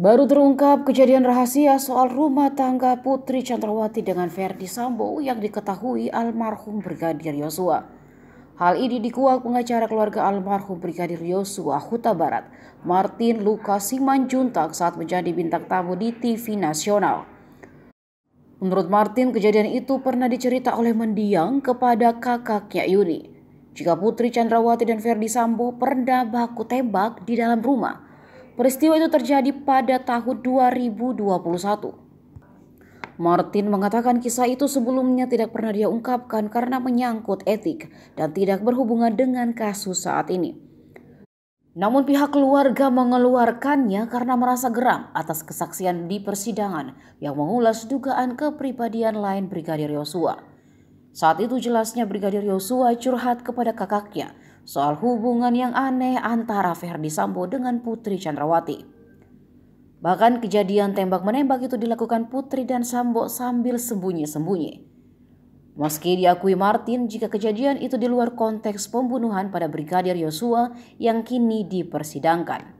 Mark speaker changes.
Speaker 1: Baru terungkap kejadian rahasia soal rumah tangga Putri Chandrawati dengan Verdi Sambo yang diketahui almarhum Brigadir Yosua. Hal ini dikuak pengacara keluarga almarhum Brigadir Yosua Huta Barat, Martin Lukas Simanjuntak saat menjadi bintang tamu di TV nasional. Menurut Martin, kejadian itu pernah dicerita oleh mendiang kepada kakaknya Yuni. Jika Putri Chandrawati dan Verdi Sambo pernah baku tembak di dalam rumah – Peristiwa itu terjadi pada tahun 2021. Martin mengatakan kisah itu sebelumnya tidak pernah dia ungkapkan karena menyangkut etik dan tidak berhubungan dengan kasus saat ini. Namun pihak keluarga mengeluarkannya karena merasa geram atas kesaksian di persidangan yang mengulas dugaan kepribadian lain Brigadir Yosua. Saat itu jelasnya Brigadir Yosua curhat kepada kakaknya soal hubungan yang aneh antara Ferdi Sambo dengan Putri Chandrawati. Bahkan kejadian tembak-menembak itu dilakukan Putri dan Sambo sambil sembunyi-sembunyi. Meski diakui Martin jika kejadian itu di luar konteks pembunuhan pada Brigadir Yosua yang kini dipersidangkan.